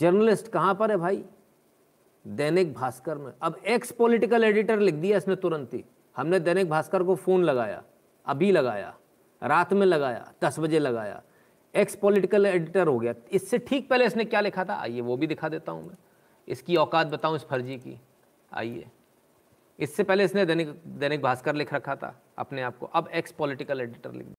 journalist कहाँ पर है भाई दैनिक भास्कर में अब एक्स पॉलिटिकल एडिटर लिख दिया इसने तुरंत ही हमने दैनिक भास्कर को फ़ोन लगाया अभी लगाया रात में लगाया दस बजे लगाया एक्स पॉलिटिकल एडिटर हो गया इससे ठीक पहले इसने क्या लिखा था आइए वो भी दिखा देता हूँ मैं इसकी औकात बताऊँ इस फर्जी की आइए इससे पहले इसने दैनिक दैनिक भास्कर लिख रखा था अपने आप को अब एक्स पॉलिटिकल एडिटर लिख